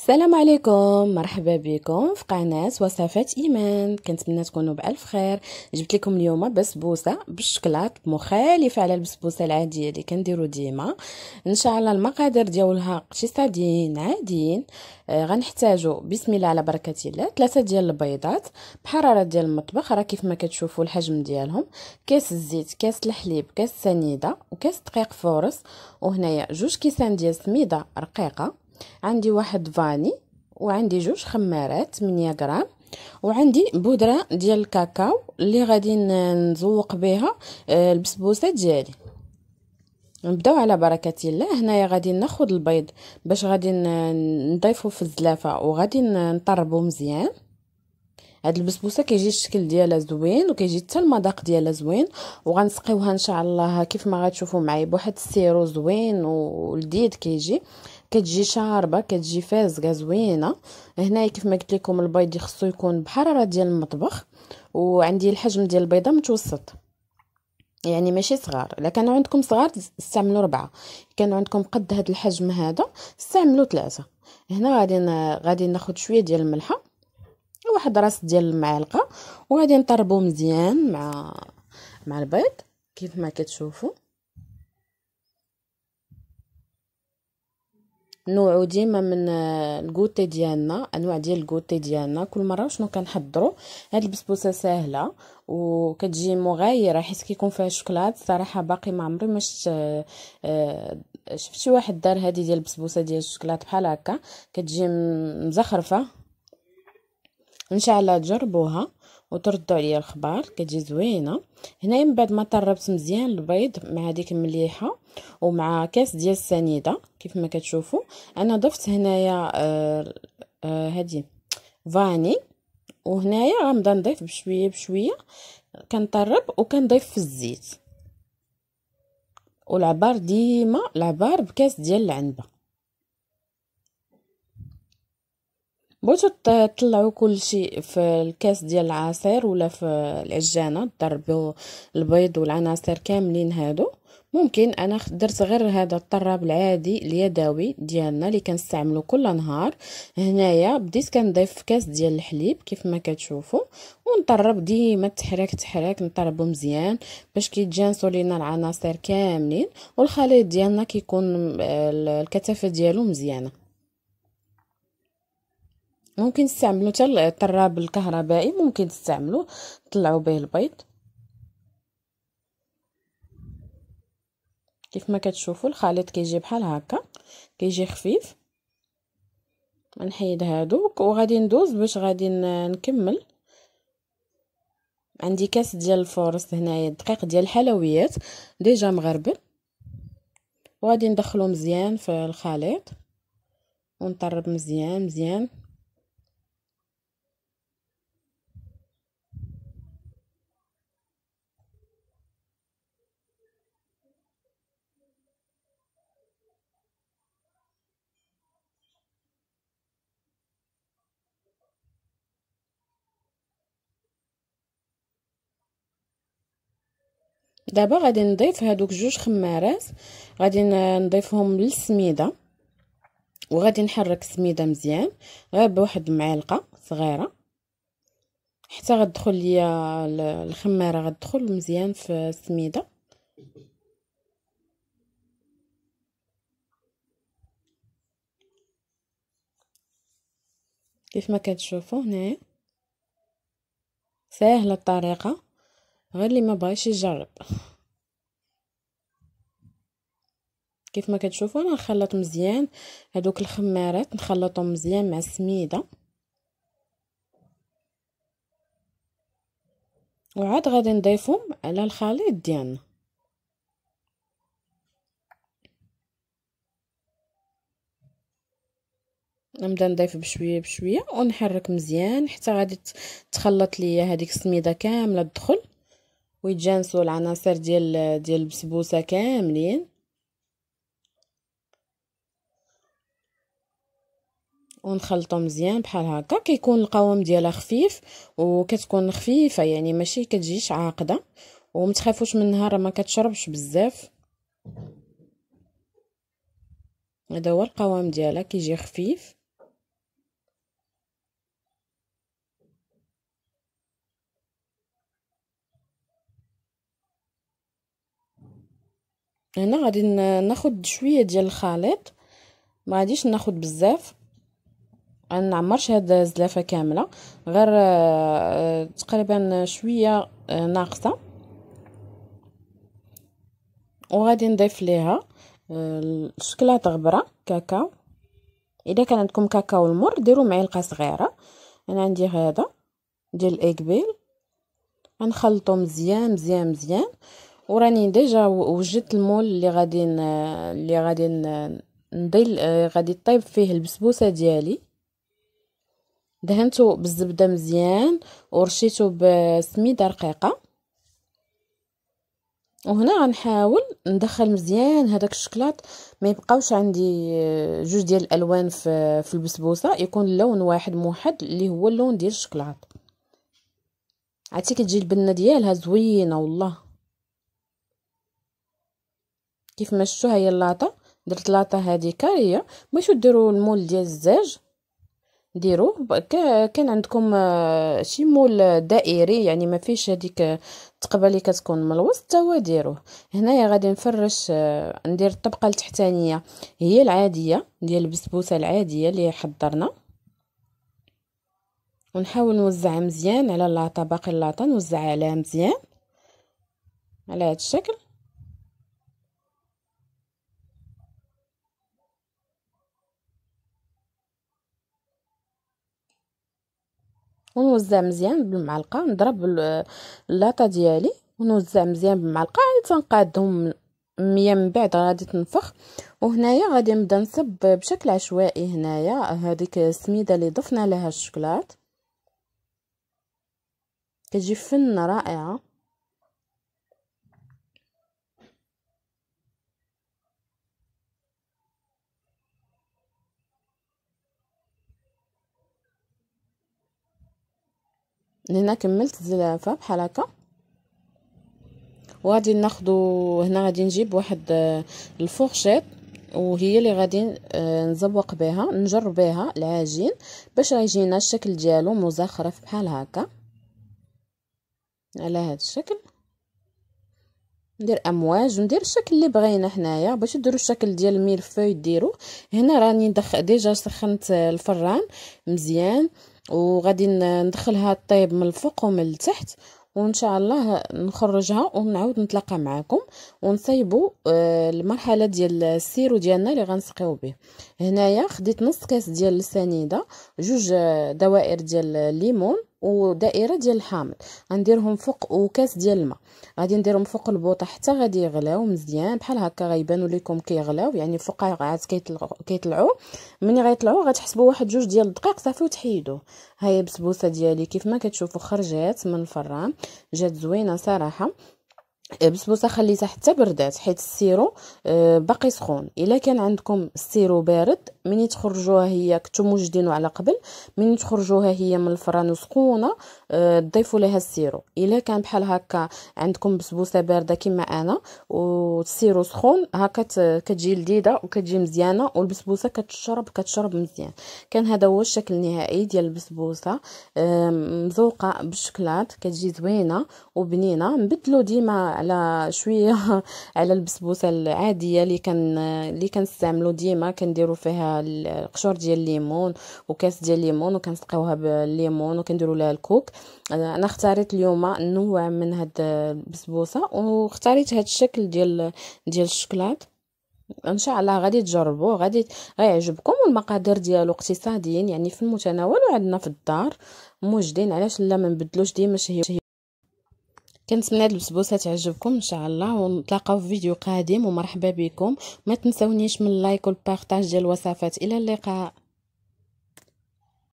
السلام عليكم مرحبا بكم في قناه وصفات ايمان كنتمنى تكونوا بالف خير جبت لكم اليوم بسبوسه بالشكلاط مخالفه على البسبوسه العاديه اللي كنديرو ديما ان شاء الله المقادير ديالها اقتصاديين عاديين آه غنحتاجو بسم الله على بركه الله ثلاثه ديال البيضات بحراره ديال المطبخ راه كيف ما كتشوفوا الحجم ديالهم كاس الزيت كاس الحليب كاس سنيده وكاس دقيق فورس وهنايا جوج كيسان ديال سميدة رقيقه عندي واحد فاني وعندي جوج خمارات من غرام وعندي بودره ديال الكاكاو اللي غادي نزوق بها آه، البسبوسه ديالي نبداو على بركه الله هنايا غادي ناخذ البيض باش غادي نضيفه في الزلافه وغادي نطربو مزيان هاد البسبوسه كيجي الشكل ديالها زوين وكيجي حتى المذاق ديالها زوين وغنسقيوها ان شاء الله كيف ما غتشوفوا معايا بواحد السيرو زوين ولذيذ كيجي كتجي شاربه كتجي فازقه زوينه هنايا كيف ما قلت لكم البيض خصو يكون بحراره ديال المطبخ وعندي الحجم ديال البيضه متوسط يعني ماشي صغار الا كانوا عندكم صغار استعملوا ربعه كانوا عندكم قد هذا الحجم هذا استعملوا ثلاثه هنا غادي غادي ناخذ شويه ديال الملحه واحد راس ديال المعلقه وغادي نطربو مزيان مع مع البيض كيف ما كتشوفوا نوعو ديما من آه، الكوتي ديالنا انواع ديال الكوتي ديالنا كل مره شنو كنحضروا هاد البسبوسه ساهله وكتجي مغايره حيت كيكون فيها شوكولات صراحه باقي ما عمري ما شفت آه، شفت شي واحد دار هادي ديال البسبوسه ديال الشوكولات بحال هكا كتجي مزخرفه ان شاء الله تجربوها وتردوا عليا الخبار كتجي زوينه هنايا من بعد ما طربت مزيان البيض مع هذيك المليحه ومع كاس ديال السنيده كيف ما كتشوفوا انا ضفت هنايا آه آه هادي فاني وهنايا غنبدا نضيف بشويه بشويه كنطرب وكنضيف في الزيت والعبار ديما العبار بكاس ديال العنبه بغيتو تطلعوا كل شيء في الكاس ديال العصير ولا في العجانه تضربوا البيض والعناصر كاملين هادو ممكن انا درت غير هذا الطراب العادي اليدوي ديالنا اللي كنستعملو كل نهار هنايا بديت كنضيف كاس ديال الحليب كيف ما كتشوفوا ونطرب ديما تحرك تحرك نطربو مزيان باش كيتجانسوا لينا العناصر كاملين والخليط ديالنا كيكون آه، الكثافه ديالو مزيانه ممكن تستعملوا حتى الطراب الكهربائي ممكن تستعملوه تطلعوا به البيض كيف ما كتشوفوا الخليط كيجي بحال هكا كيجي خفيف نحيد هادوك وغادي ندوز باش غادي نكمل عندي كاس ديال الفورص هنايا الدقيق ديال الحلويات ديجا مغربل وغادي ندخلو مزيان في الخليط ونطرب مزيان مزيان دابا غادي نضيف هادوك جوج خمارات غادي نضيفهم للسميده وغادي نحرك السميده مزيان غير بواحد المعلقه صغيره حتى غتدخل ليا الخماره غتدخل مزيان في السميده كيف ما كتشوفوا هنايا ساهله الطريقه غير اللي ما بغاش يجرب كيف ما كتشوفوا انا نخلط مزيان هذوك الخمارات نخلطهم مزيان مع السميده وعاد غادي نضيفهم على الخليط ديالنا نبدا نضيف بشويه بشويه ونحرك مزيان حتى غادي تخلط ليا هذيك السميده كامله تدخل ويتجانسوا العناصر ديال ديال البسبوسه كاملين ونخلطو مزيان بحال هكا كيكون القوام ديالها خفيف وكتكون خفيفه يعني ماشي كتجيش عاقده ومتخافوش منها راه ما كتشربش بزاف هذا هو القوام ديالها كيجي خفيف هنا غادي ناخد شويه ديال الخليط ما غاديش ناخد بزاف غنعمرش هاد الزلافه كامله غير آه، تقريبا شويه آه، ناقصه وغادي نضيف ليها آه، الشكلاط غبره كاكاو اذا كان عندكم كاكاو المر ديروا معلقه صغيره انا عندي هذا ديال الاكبيل غنخلطو مزيان مزيان مزيان وراني ديجا وجدت المول اللي غادي اللي غادي نضل آه، غادي طيب فيه البسبوسه ديالي دهنته بالزبده مزيان ورشيته بسميده رقيقه وهنا غنحاول ندخل مزيان هذاك الشكلاط ما يبقاوش عندي آه، جوج ديال الالوان في في البسبوسه يكون لون واحد موحد اللي هو اللون ديال الشكلاط عاد كتجي البنه ديالها زوينه والله كيف شفتوا هي اللاطه درت لاطه هذه كاريه بغيتو ديروا المول ديال الزاج ديروا كان عندكم آه، شي مول دائري يعني ما فيش هذيك الثقبه آه، اللي كتكون من الوسط هو ديروه هنايا غادي نفرش آه، ندير الطبقه التحتانيه هي العاديه ديال البسبوسه العاديه اللي حضرنا ونحاول نوزعها مزيان على اللاطه باقي اللاطه نوزعها عليها مزيان على هذا الشكل ونوزع مزيان بالمعلقه نضرب اللاطه ديالي ونوزع مزيان بالمعلقه عاد تنقادهم مية من بعد غادي تنفخ وهنايا غادي نبدا نصب بشكل عشوائي هنايا هذيك السميده اللي ضفنا لها الشوكولات كتجي فن رائعه هنا كملت الزلافه بحال هكا وغادي ناخدو هنا غادي نجيب واحد آه، الفورشيط وهي اللي غادي آه، نزوق بها نجر بها العجين باش يجينا الشكل ديالو مزخرف بحال هكا على هذا الشكل ندير امواج وندير الشكل اللي بغينا حنايا باش ديروا الشكل ديال الميرفوي ديروه هنا راني دخ ديجا سخنت آه، الفران مزيان وغادي ندخلها طيب من الفوق ومن التحت وان شاء الله نخرجها ونعود نتلاقى معكم ونصايبوا آه، المرحله ديال السيرو ديالنا اللي غنسقيو به هنايا خديت نص كاس ديال السنيده جوج دوائر ديال الليمون ودائره ديال الحامض غنديرهم فوق وكاس ديال الماء غادي نديرهم فوق البوطه حتى غادي يغلاو مزيان بحال هكا غيبانوا لكم كيغلاو يعني فوق عاد كيطلعوا ملي غيطلعوا غتحسبوا واحد جوج ديال الدقائق صافي وتحيدوه هاي البسبوسه ديالي كيف ما كتشوفوا خرجات من الفران جات زوينه صراحه بسبوسه خليتها حتى بردات حيت السيرو آه، باقي سخون الا كان عندكم السيرو بارد ملي تخرجوها هي كنتو موجدينو على قبل ملي تخرجوها هي من الفران وسخونه تضيفوا آه، لها السيرو الا كان بحال هكا عندكم بسبوسه بارده كما انا والسيرو سخون هكا كتجي لذيذه وكتجي مزيانه والبسبوسه كتشرب كتشرب مزيان كان هذا هو الشكل النهائي ديال البسبوسه مزوقه بالشكلاط كتجي زوينه وبنينه نبدلو ديما على شويه على البسبوسه العاديه اللي كان اللي كنستعملو ديما كنديرو فيها القشور ديال الليمون وكاس ديال الليمون وكنسقيوها بالليمون وكنديرو لها الكوك انا اختاريت اليوم نوع من هاد البسبوسه واختاريت هاد الشكل ديال ديال الشكلاط ان شاء الله غادي تجربوه غادي غيعجبكم والمقادير ديالو اقتصاديين يعني في المتناول وعندنا في الدار موجدين علاش لا ما نبدلوش ديما شي كنتمنى هاد البسبوسه تعجبكم ان شاء الله ونتلاقاو في فيديو قادم ومرحبا بكم ما تنسونيش من اللايك والبارطاج ديال الوصفات الى اللقاء